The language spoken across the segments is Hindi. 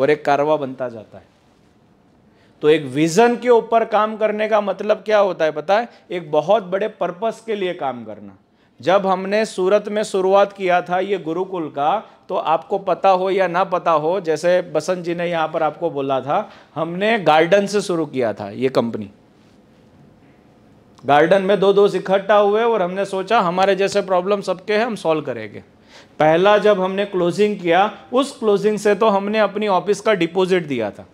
और एक कारवा बनता जाता है तो एक विजन के ऊपर काम करने का मतलब क्या होता है पता है एक बहुत बड़े पर्पस के लिए काम करना जब हमने सूरत में शुरुआत किया था ये गुरुकुल का तो आपको पता हो या ना पता हो जैसे बसंत जी ने यहाँ पर आपको बोला था हमने गार्डन से शुरू किया था ये कंपनी गार्डन में दो दोस्त इकट्ठा हुए और हमने सोचा हमारे जैसे प्रॉब्लम सबके हैं हम सॉल्व करेंगे पहला जब हमने क्लोजिंग किया उस क्लोजिंग से तो हमने अपनी ऑफिस का डिपॉजिट दिया था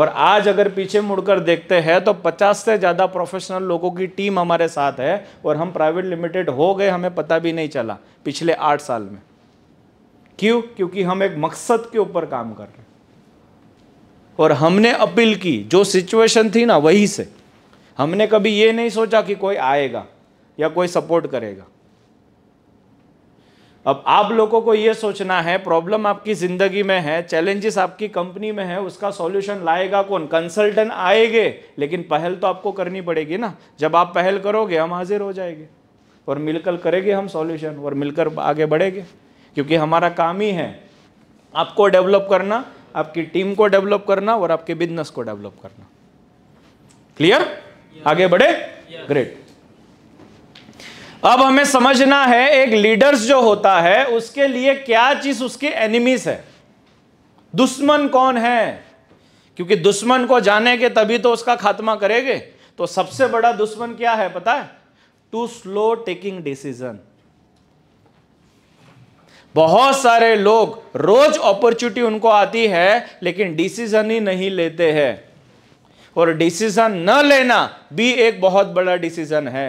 और आज अगर पीछे मुड़कर देखते हैं तो 50 से ज़्यादा प्रोफेशनल लोगों की टीम हमारे साथ है और हम प्राइवेट लिमिटेड हो गए हमें पता भी नहीं चला पिछले आठ साल में क्यों क्योंकि हम एक मकसद के ऊपर काम कर रहे और हमने अपील की जो सिचुएशन थी ना वही से हमने कभी ये नहीं सोचा कि कोई आएगा या कोई सपोर्ट करेगा अब आप लोगों को ये सोचना है प्रॉब्लम आपकी ज़िंदगी में है चैलेंजेस आपकी कंपनी में है उसका सॉल्यूशन लाएगा कौन कंसल्टेंट आएंगे लेकिन पहल तो आपको करनी पड़ेगी ना जब आप पहल करोगे हम हाजिर हो जाएंगे और मिलकर करेंगे हम सॉल्यूशन और मिलकर आगे बढ़ेंगे क्योंकि हमारा काम ही है आपको डेवलप करना आपकी टीम को डेवलप करना और आपके बिजनेस को डेवलप करना क्लियर आगे बढ़े ग्रेट अब हमें समझना है एक लीडर्स जो होता है उसके लिए क्या चीज उसके एनिमीज है दुश्मन कौन है क्योंकि दुश्मन को जाने के तभी तो उसका खात्मा करेंगे तो सबसे बड़ा दुश्मन क्या है पता है टू स्लो टेकिंग डिसीजन बहुत सारे लोग रोज अपॉर्चुनिटी उनको आती है लेकिन डिसीजन ही नहीं लेते हैं और डिसीजन न लेना भी एक बहुत बड़ा डिसीजन है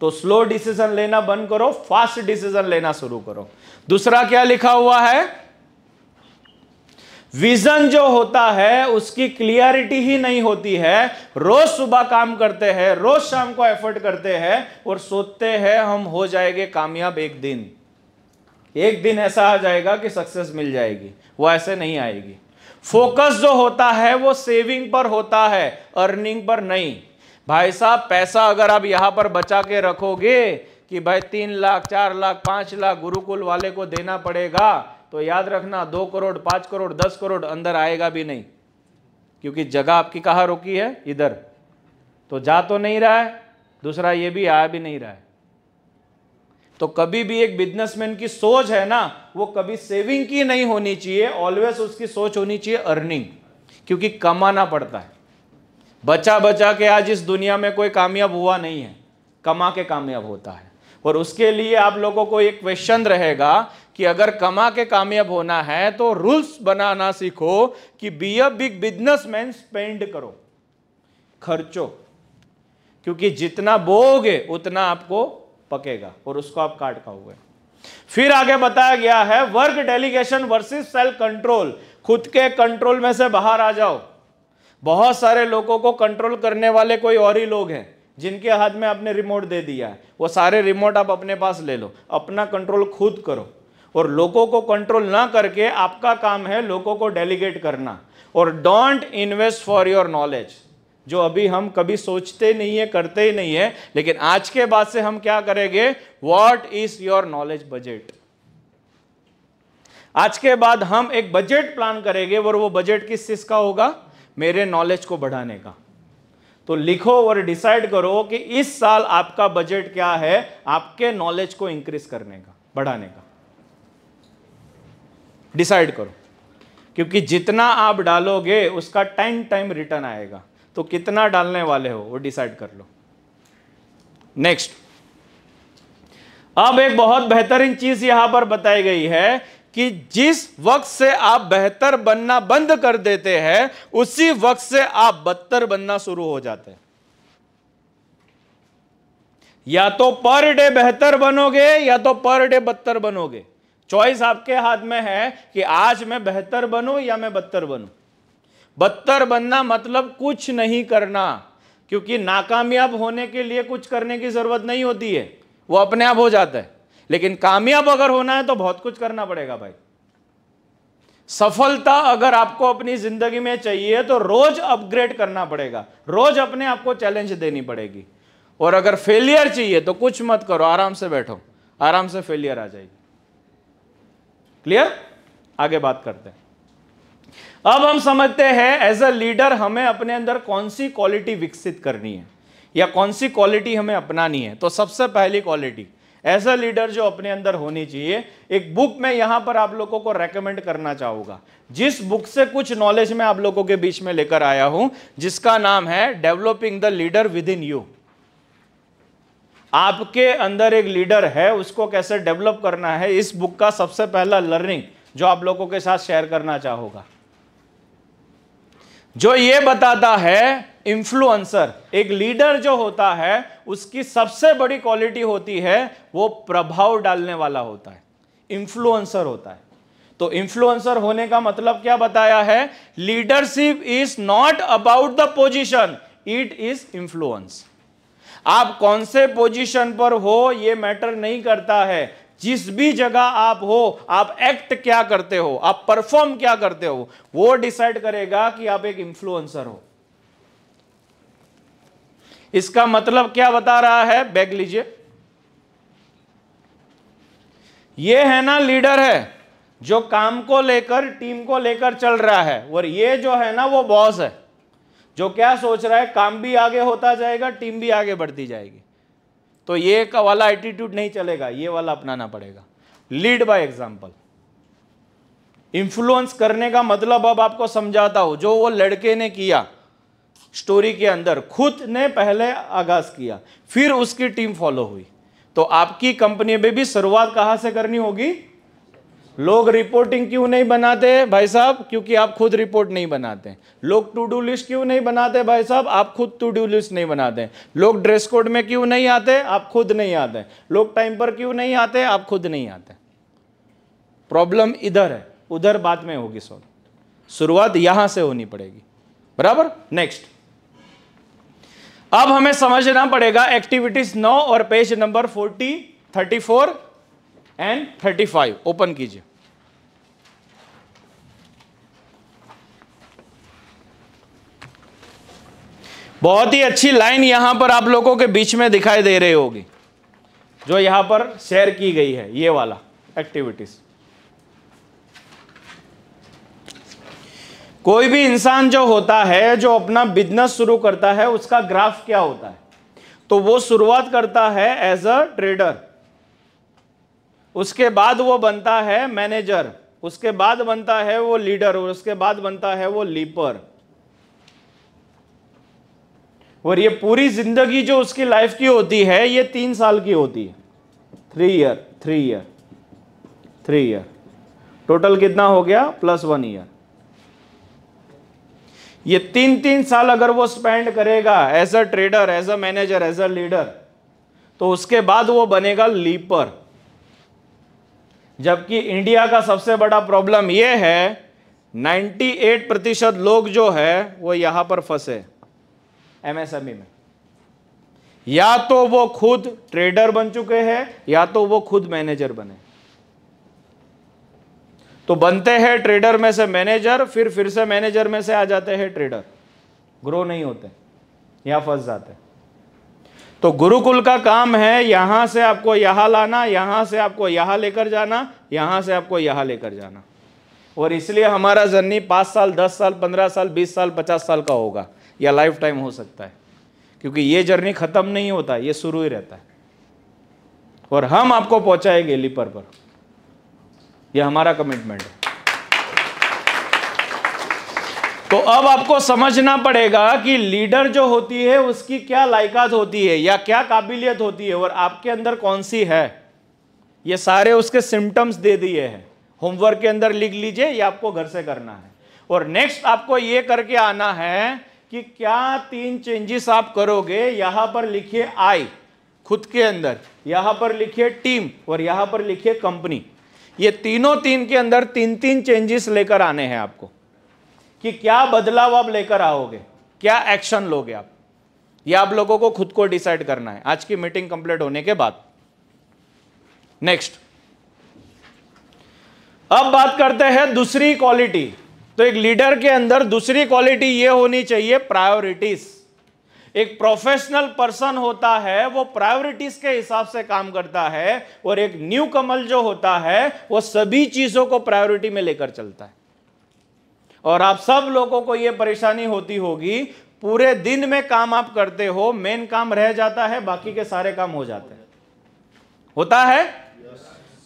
तो स्लो डिसीजन लेना बंद करो फास्ट डिसीजन लेना शुरू करो दूसरा क्या लिखा हुआ है विजन जो होता है उसकी क्लियरिटी ही नहीं होती है रोज सुबह काम करते हैं रोज शाम को एफर्ट करते हैं और सोचते हैं हम हो जाएंगे कामयाब एक दिन एक दिन ऐसा आ जाएगा कि सक्सेस मिल जाएगी वो ऐसे नहीं आएगी फोकस जो होता है वो सेविंग पर होता है अर्निंग पर नहीं भाई साहब पैसा अगर आप यहाँ पर बचा के रखोगे कि भाई तीन लाख चार लाख पाँच लाख गुरुकुल वाले को देना पड़ेगा तो याद रखना दो करोड़ पाँच करोड़ दस करोड़ अंदर आएगा भी नहीं क्योंकि जगह आपकी कहाँ रुकी है इधर तो जा तो नहीं रहा है दूसरा ये भी आया भी नहीं रहा है तो कभी भी एक बिजनेसमैन की सोच है ना वो कभी सेविंग की नहीं होनी चाहिए ऑलवेज उसकी सोच होनी चाहिए अर्निंग क्योंकि कमाना पड़ता है बचा बचा के आज इस दुनिया में कोई कामयाब हुआ नहीं है कमा के कामयाब होता है और उसके लिए आप लोगों को एक क्वेश्चन रहेगा कि अगर कमा के कामयाब होना है तो रूल्स बनाना सीखो कि be a big businessman spend करो खर्चो क्योंकि जितना बोगे उतना आपको पकेगा और उसको आप काट पाओगे फिर आगे बताया गया है work delegation versus self control खुद के कंट्रोल में से बाहर आ जाओ बहुत सारे लोगों को कंट्रोल करने वाले कोई और ही लोग हैं जिनके हाथ में आपने रिमोट दे दिया है वो सारे रिमोट आप अपने पास ले लो अपना कंट्रोल खुद करो और लोगों को कंट्रोल ना करके आपका काम है लोगों को डेलीगेट करना और don't invest for your knowledge जो अभी हम कभी सोचते नहीं है करते ही नहीं है लेकिन आज के बाद से हम क्या करेंगे what is your knowledge budget आज के बाद हम एक बजट प्लान करेंगे और वो बजट किस चीज का होगा मेरे नॉलेज को बढ़ाने का तो लिखो और डिसाइड करो कि इस साल आपका बजट क्या है आपके नॉलेज को इंक्रीज करने का बढ़ाने का डिसाइड करो क्योंकि जितना आप डालोगे उसका टाइम टाइम रिटर्न आएगा तो कितना डालने वाले हो वो डिसाइड कर लो नेक्स्ट अब एक बहुत बेहतरीन चीज यहां पर बताई गई है कि जिस वक्त से आप बेहतर बनना बंद कर देते हैं उसी वक्त से आप बदतर बनना शुरू हो जाते हैं या तो पर डे बेहतर बनोगे या तो पर डे बदतर बनोगे चॉइस आपके हाथ में है कि आज मैं बेहतर बनूं या मैं बदतर बनूं बदतर बनना मतलब कुछ नहीं करना क्योंकि नाकामयाब होने के लिए कुछ करने की जरूरत नहीं होती है वो अपने आप हो जाता है लेकिन कामयाब अगर होना है तो बहुत कुछ करना पड़ेगा भाई सफलता अगर आपको अपनी जिंदगी में चाहिए तो रोज अपग्रेड करना पड़ेगा रोज अपने आप को चैलेंज देनी पड़ेगी और अगर फेलियर चाहिए तो कुछ मत करो आराम से बैठो आराम से फेलियर आ जाएगी क्लियर आगे बात करते हैं अब हम समझते हैं एज अ लीडर हमें अपने अंदर कौन सी क्वालिटी विकसित करनी है या कौन सी क्वालिटी हमें अपनानी है तो सबसे पहली क्वालिटी ऐसा लीडर जो अपने अंदर होनी चाहिए एक बुक मैं यहां पर आप लोगों को रेकमेंड करना चाहूंगा जिस बुक से कुछ नॉलेज मैं आप लोगों के बीच में लेकर आया हूं जिसका नाम है developing the leader within you आपके अंदर एक लीडर है उसको कैसे डेवलप करना है इस बुक का सबसे पहला लर्निंग जो आप लोगों के साथ शेयर करना चाहूंगा जो ये बताता है इन्फ्लुएंसर एक लीडर जो होता है उसकी सबसे बड़ी क्वालिटी होती है वो प्रभाव डालने वाला होता है इन्फ्लुएंसर होता है तो इन्फ्लुएंसर होने का मतलब क्या बताया है leadership is not about the position it is influence आप कौन से पोजीशन पर हो ये मैटर नहीं करता है जिस भी जगह आप हो आप एक्ट क्या करते हो आप परफॉर्म क्या करते हो वो डिसाइड करेगा कि आप एक इंफ्लुएंसर हो इसका मतलब क्या बता रहा है बैग लीजिए ये है ना लीडर है जो काम को लेकर टीम को लेकर चल रहा है और ये जो है ना वो बॉस है जो क्या सोच रहा है काम भी आगे होता जाएगा टीम भी आगे बढ़ती जाएगी तो ये का वाला एटीट्यूड नहीं चलेगा ये वाला अपनाना पड़ेगा लीड बाय एग्जाम्पल इन्फ्लुएंस करने का मतलब अब आपको समझाता हूं जो वो लड़के ने किया स्टोरी के अंदर खुद ने पहले आगाज किया फिर उसकी टीम फॉलो हुई तो आपकी कंपनी में भी शुरुआत कहां से करनी होगी लोग रिपोर्टिंग क्यों नहीं बनाते भाई साहब क्योंकि आप खुद रिपोर्ट नहीं बनाते लोग टू डू लिस्ट क्यों नहीं बनाते भाई साहब आप खुद टू डू लिस्ट नहीं बनाते लोग ड्रेस कोड में क्यों नहीं आते आप खुद नहीं आते लोग टाइम पर क्यों नहीं आते आप खुद नहीं आते प्रॉब्लम इधर है उधर बाद में होगी सॉल्व शुरुआत यहां से होनी पड़ेगी बराबर नेक्स्ट अब हमें समझना पड़ेगा एक्टिविटीज नौ और page number forty thirty four and thirty five open कीजिए बहुत ही अच्छी लाइन यहां पर आप लोगों के बीच में दिखाई दे रही होगी जो यहां पर शेयर की गई है ये वाला एक्टिविटीज़ कोई भी इंसान जो होता है जो अपना बिजनेस शुरू करता है उसका ग्राफ क्या होता है तो वो शुरुआत करता है एज अ ट्रेडर उसके बाद वो बनता है मैनेजर उसके बाद बनता है वो लीडर और उसके बाद बनता है वो लीपर और ये पूरी ज़िंदगी जो उसकी लाइफ की होती है ये तीन साल की होती है three year three year three year total कितना हो गया प्लस वन ईयर ये तीन तीन साल अगर वो स्पेंड करेगा as a trader as a manager as a leader तो उसके बाद वो बनेगा लीपर जबकि इंडिया का सबसे बड़ा प्रॉब्लम ये है 98 प्रतिशत लोग जो है वो यहां पर फंसे एमएसएमई में या तो वो खुद ट्रेडर बन चुके हैं या तो वो खुद मैनेजर बने तो बनते हैं ट्रेडर में से मैनेजर फिर फिर से मैनेजर में से आ जाते हैं ट्रेडर ग्रो नहीं होते या फंस जाते तो गुरुकुल का काम है यहां से आपको यहां लाना यहां से आपको यहां लेकर जाना यहां से आपको यहां लेकर जाना और इसलिए हमारा जर्नी पांच साल दस साल पंद्रह साल बीस साल पचास साल का होगा या लाइफ टाइम हो सकता है क्योंकि ये जर्नी ख़त्म नहीं होता ये शुरू ही रहता है और हम आपको पहुंचाएंगे लिपर पर यह हमारा कमिटमेंट है तो अब आपको समझना पड़ेगा कि लीडर जो होती है उसकी क्या लायकात होती है या क्या काबिलियत होती है और आपके अंदर कौन सी है ये सारे उसके सिम्टम्स दे दिए हैं होमवर्क के अंदर लिख लीजिए ये आपको घर से करना है और नेक्स्ट आपको ये करके आना है कि क्या तीन चेंजेस आप करोगे यहां पर लिखिए आई खुद के अंदर यहां पर लिखिए टीम और यहां पर लिखिए कंपनी ये तीनों तीन के अंदर तीन तीन चेंजेस लेकर आने हैं आपको कि क्या बदलाव आप लेकर आओगे क्या एक्शन लोगे आप ये आप लोगों को खुद को डिसाइड करना है आज की मीटिंग कंप्लीट होने के बाद नेक्स्ट अब बात करते हैं दूसरी क्वालिटी तो एक लीडर के अंदर दूसरी क्वालिटी ये होनी चाहिए प्रायोरिटीज एक प्रोफेशनल पर्सन होता है वो प्रायोरिटीज के हिसाब से काम करता है और एक न्यू कमल जो होता है वो सभी चीजों को प्रायोरिटी में लेकर चलता है और आप सब लोगों को ये परेशानी होती होगी पूरे दिन में काम आप करते हो मेन काम रह जाता है बाकी के सारे काम हो जाते हैं होता है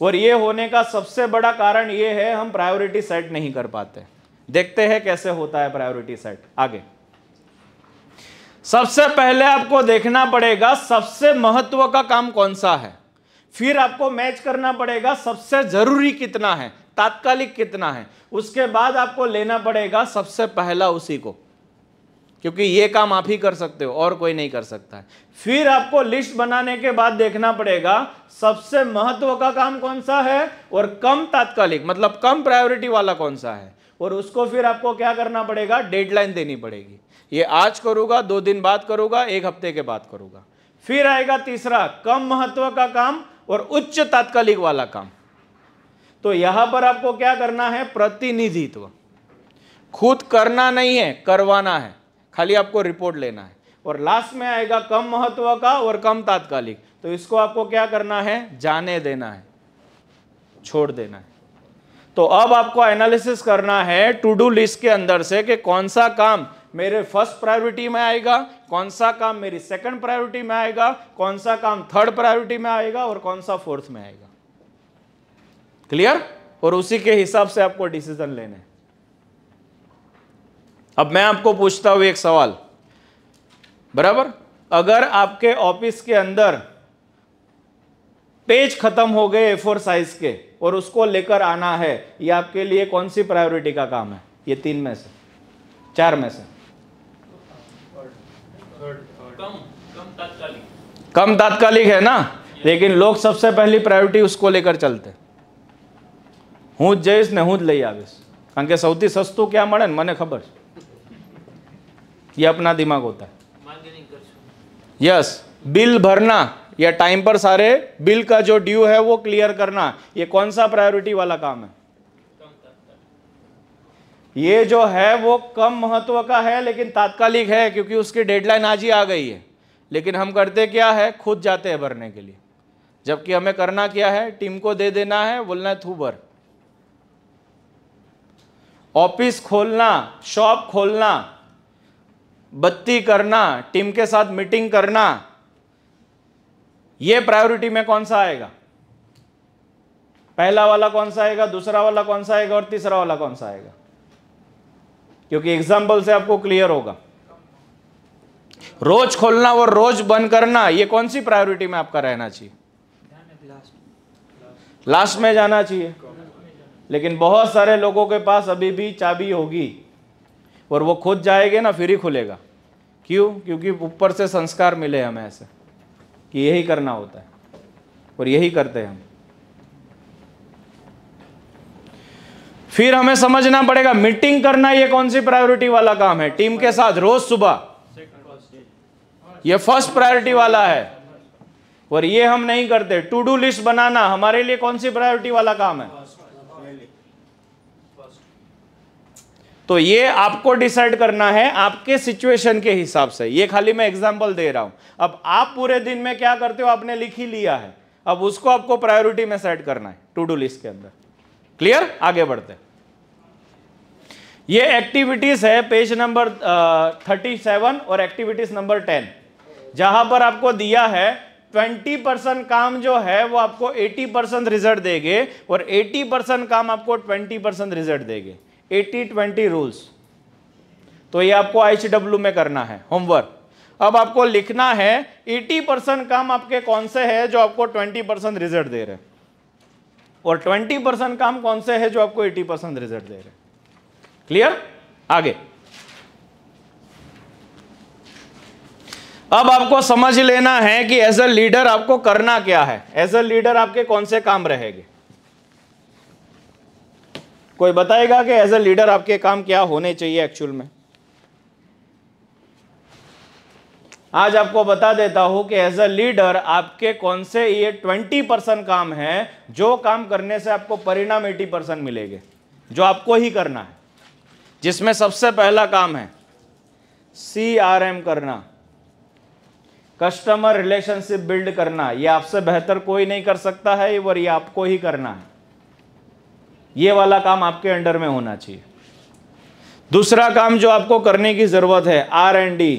और ये होने का सबसे बड़ा कारण ये है हम प्रायोरिटी सेट नहीं कर पाते देखते हैं कैसे होता है प्रायोरिटी सेट आगे सबसे पहले आपको देखना पड़ेगा सबसे महत्व का काम कौन सा है फिर आपको मैच करना पड़ेगा सबसे जरूरी कितना है तात्कालिक कितना है उसके बाद आपको लेना पड़ेगा सबसे पहला उसी को क्योंकि ये काम आप ही कर सकते हो और कोई नहीं कर सकता है फिर आपको लिस्ट बनाने के बाद देखना पड़ेगा सबसे महत्व का काम कौन सा है और कम तात्कालिक मतलब कम प्रायोरिटी वाला कौन सा है और उसको फिर आपको क्या करना पड़ेगा डेडलाइन देनी पड़ेगी ये आज करूंगा दो दिन बाद करूंगा एक हफ्ते के बाद करूंगा फिर आएगा तीसरा कम महत्व का काम और उच्च तात्कालिक वाला काम तो यहां पर आपको क्या करना है प्रतिनिधित्व खुद करना नहीं है करवाना है खाली आपको रिपोर्ट लेना है और लास्ट में आएगा कम महत्व का और कम तात्कालिक तो इसको आपको क्या करना है जाने देना है छोड़ देना है तो अब आपको एनालिसिस करना है टू डू लिस्ट के अंदर से कि कौन सा काम मेरे फर्स्ट प्रायोरिटी में आएगा कौन सा काम मेरी सेकंड प्रायोरिटी में आएगा कौन सा काम थर्ड प्रायोरिटी में आएगा और कौन सा फोर्थ में आएगा क्लियर और उसी के हिसाब से आपको डिसीजन लेने अब मैं आपको पूछता हूं एक सवाल बराबर अगर आपके ऑफिस के अंदर पेज खत्म हो गए ए फोर साइज के और उसको लेकर आना है ये आपके लिए कौन सी प्रायोरिटी का काम है ये तीन में से चार में से कम तात्कालिक है ना लेकिन लोग सबसे पहली प्रायोरिटी उसको लेकर चलते હું જ ने हूं लई आवेश कारण के કારણ કે क्या સસ્તું मने खबर ये अपना दिमाग होता है यस बिल भरना या टाइम पर सारे बिल का जो ड्यू है वो क्लियर करना ये कौन सा प्रायोरिटी वाला काम है ये जो है वो कम महत्व का है लेकिन तात्कालिक है क्योंकि उसकी डेडलाइन आज ही आ गई है लेकिन हम करते क्या है खुद जाते हैं भरने के लिए जबकि हमें करना क्या है टीम को दे देना है बोलना है थू भर ऑफिस खोलना शॉप खोलना बत्ती करना टीम के साथ मीटिंग करना ये प्रायोरिटी में कौन सा आएगा पहला वाला कौन सा आएगा दूसरा वाला कौन सा आएगा और तीसरा वाला कौन सा आएगा क्योंकि एग्जाम्पल से आपको क्लियर होगा रोज खोलना और रोज बंद करना ये कौन सी प्रायोरिटी में आपका रहना चाहिए लास्ट में जाना चाहिए लेकिन बहुत सारे लोगों के पास अभी भी चाबी होगी और वो खुद जाएंगे ना फिर ही खुलेगा क्यों क्योंकि ऊपर से संस्कार मिले हमें ऐसे कि यही करना होता है और यही करते हैं हम फिर हमें समझना पड़ेगा मीटिंग करना ये कौन सी प्रायोरिटी वाला काम है टीम के साथ रोज सुबह ये फर्स्ट प्रायोरिटी वाला है और ये हम नहीं करते टू डू लिस्ट बनाना हमारे लिए कौन सी प्रायोरिटी वाला काम है तो ये आपको डिसाइड करना है आपके सिचुएशन के हिसाब से ये खाली मैं एग्जाम्पल दे रहा हूं अब आप पूरे दिन में क्या करते हो आपने लिख ही लिया है अब उसको आपको प्रायोरिटी में सेट करना है टू डू लिस्ट के अंदर क्लियर आगे बढ़ते ये एक्टिविटीज है पेज नंबर थर्टी सेवन और एक्टिविटीज नंबर टेन जहां पर आपको दिया है 20 परसेंट काम जो है वो आपको 80 परसेंट रिजल्ट देंगे और 80 परसेंट काम आपको 20 परसेंट रिजल्ट देगा एटी ट्वेंटी रूल्स तो ये आपको आई में करना है होमवर्क अब आपको लिखना है 80 परसेंट काम आपके कौन से है जो आपको 20 परसेंट रिजल्ट दे रहे और 20 परसेंट काम कौन से है जो आपको 80 परसेंट रिजल्ट दे रहे क्लियर आगे अब आपको समझ लेना है कि एज अ लीडर आपको करना क्या है एज अ लीडर आपके कौन से काम रहेंगे कोई बताएगा कि एज ए लीडर आपके काम क्या होने चाहिए एक्चुअल में आज आपको बता देता हूं कि एज ए लीडर आपके कौन से ये ट्वेंटी परसेंट काम है जो काम करने से आपको परिणाम एटी परसेंट मिलेंगे जो आपको ही करना है जिसमें सबसे पहला काम है सी आर एम करना कस्टमर रिलेशनशिप बिल्ड करना ये आपसे बेहतर कोई नहीं कर सकता है और ये आपको ही करना है ये वाला काम आपके अंडर में होना चाहिए दूसरा काम जो आपको करने की ज़रूरत है R and D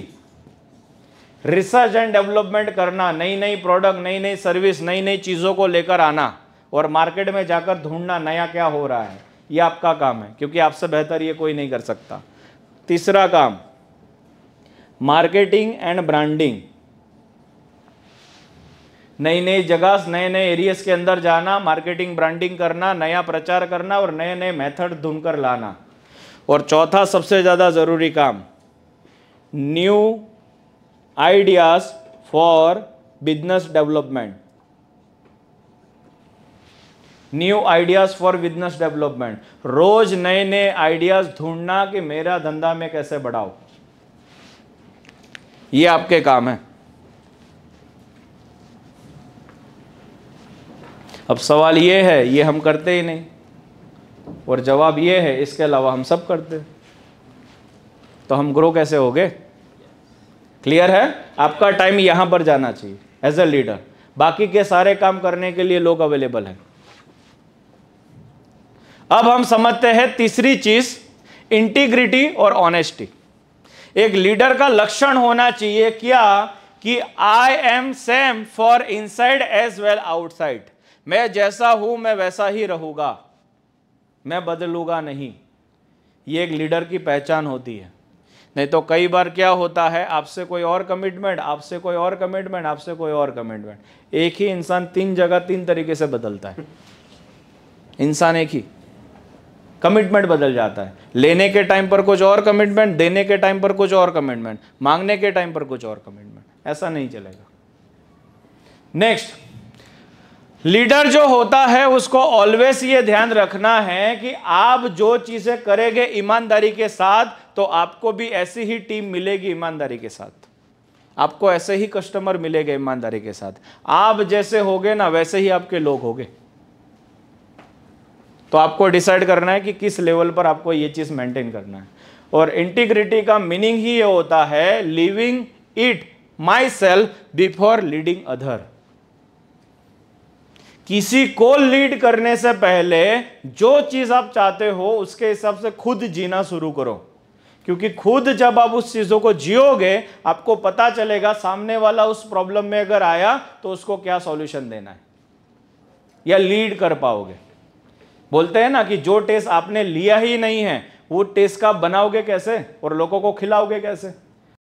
research and development करना नई नई प्रोडक्ट नई नई सर्विस नई नई चीज़ों को लेकर आना और मार्केट में जाकर ढूंढना नया क्या हो रहा है ये आपका काम है क्योंकि आपसे बेहतर ये कोई नहीं कर सकता तीसरा काम मार्केटिंग एंड ब्रांडिंग नई नई जगह नए नए एरियाज के अंदर जाना मार्केटिंग ब्रांडिंग करना नया प्रचार करना और नए नए मेथड ढूंढ कर लाना और चौथा सबसे ज़्यादा ज़रूरी काम new ideas for business development new ideas for business development रोज नए नए आइडियाज़ ढूंढना कि मेरा धंधा में कैसे बढ़ाओ ये आपके काम है अब सवाल ये है ये हम करते ही नहीं और जवाब ये है इसके अलावा हम सब करते तो हम ग्रो कैसे हो गए क्लियर है आपका टाइम यहाँ पर जाना चाहिए एज अ लीडर बाकी के सारे काम करने के लिए लोग अवेलेबल हैं अब हम समझते हैं तीसरी चीज इंटीग्रिटी और ऑनेस्टी एक लीडर का लक्षण होना चाहिए क्या कि I am same for inside as well outside मैं जैसा हूं मैं वैसा ही रहूंगा मैं बदलूंगा नहीं ये एक लीडर की पहचान होती है नहीं तो कई बार क्या होता है आपसे कोई और कमिटमेंट आपसे कोई और कमिटमेंट आपसे कोई और कमिटमेंट एक ही इंसान तीन जगह तीन तरीके से बदलता है इंसान एक ही कमिटमेंट बदल जाता है लेने के टाइम पर कुछ और कमिटमेंट देने के टाइम पर कुछ और कमिटमेंट मांगने के टाइम पर कुछ और कमिटमेंट ऐसा नहीं चलेगा नेक्स्ट लीडर जो होता है उसको ऑलवेज ये ध्यान रखना है कि आप जो चीज़ें करेंगे ईमानदारी के साथ तो आपको भी ऐसी ही टीम मिलेगी ईमानदारी के साथ आपको ऐसे ही कस्टमर मिलेगा ईमानदारी के साथ आप जैसे होगे ना वैसे ही आपके लोग होंगे तो आपको डिसाइड करना है कि किस लेवल पर आपको ये चीज़ मेंटेन करना है और इंटीग्रिटी का मीनिंग ही ये होता है living it myself before leading other किसी को लीड करने से पहले जो चीज आप चाहते हो उसके हिसाब से खुद जीना शुरू करो क्योंकि खुद जब आप उस चीजों को जियोगे आपको पता चलेगा सामने वाला उस प्रॉब्लम में अगर आया तो उसको क्या सॉल्यूशन देना है या लीड कर पाओगे बोलते हैं ना कि जो टेस्ट आपने लिया ही नहीं है वो टेस्ट का बनाओगे कैसे और लोगों को खिलाओगे कैसे